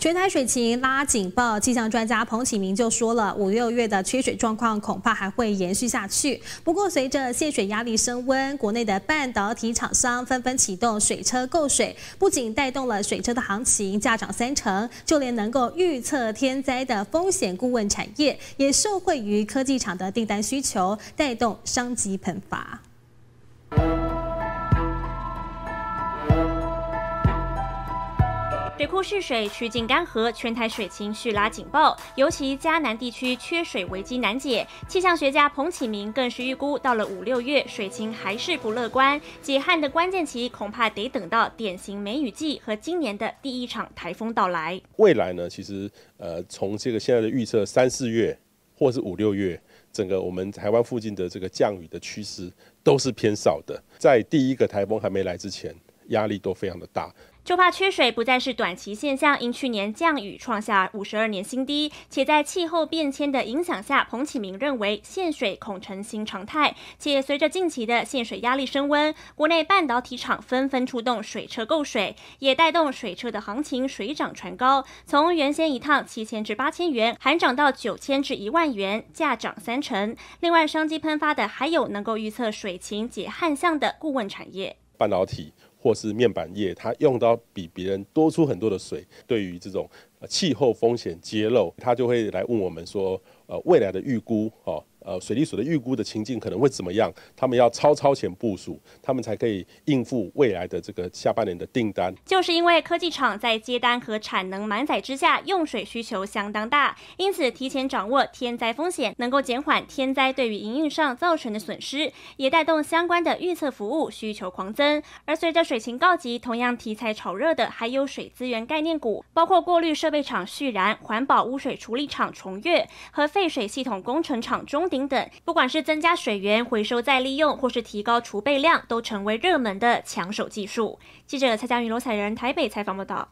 全台水情拉警报，气象专家彭启明就说了，五六月的缺水状况恐怕还会延续下去。不过，随着限水压力升温，国内的半导体厂商纷纷启动水车购水，不仅带动了水车的行情价涨三成，就连能够预测天灾的风险顾问产业也受惠于科技厂的订单需求，带动商机喷发。水库蓄水趋近干涸，全台水情续拉警报，尤其嘉南地区缺水危机难解。气象学家彭启明更是预估，到了五六月水情还是不乐观，解旱的关键期恐怕得等到典型梅雨季和今年的第一场台风到来。未来呢，其实呃，从这个现在的预测，三四月或是五六月，整个我们台湾附近的这个降雨的趋势都是偏少的，在第一个台风还没来之前，压力都非常的大。就怕缺水不再是短期现象，因去年降雨创下五十二年新低，且在气候变迁的影响下，彭启明认为限水恐成新常态，且随着近期的限水压力升温，国内半导体厂纷纷出动水车购水，也带动水车的行情水涨船高，从原先一趟七千至八千元，涨到九千至一万元，价涨三成。另外，商机喷发的还有能够预测水情及旱象的顾问产业。半导体或是面板业，它用到比别人多出很多的水，对于这种气候风险揭露，它就会来问我们说，呃，未来的预估，哦。呃，水利署的预估的情境可能会怎么样？他们要超超前部署，他们才可以应付未来的这个下半年的订单。就是因为科技厂在接单和产能满载之下，用水需求相当大，因此提前掌握天灾风险，能够减缓天灾对于营运上造成的损失，也带动相关的预测服务需求狂增。而随着水情告急，同样题材炒热的还有水资源概念股，包括过滤设备厂旭然、环保污水处理厂重越和废水系统工程厂中。等，不管是增加水源回收再利用，或是提高储备量，都成为热门的抢手技术。记者蔡佳云、罗彩仁台北采访报道。